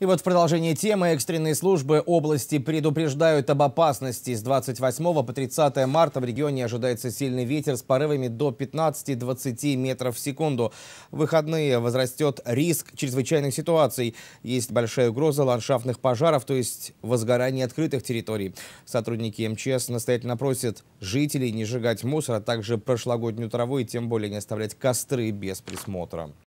И вот в продолжение темы экстренные службы области предупреждают об опасности. С 28 по 30 марта в регионе ожидается сильный ветер с порывами до 15-20 метров в секунду. В выходные возрастет риск чрезвычайных ситуаций. Есть большая угроза ландшафтных пожаров, то есть возгорания открытых территорий. Сотрудники МЧС настоятельно просят жителей не сжигать мусор, а также прошлогоднюю траву и тем более не оставлять костры без присмотра.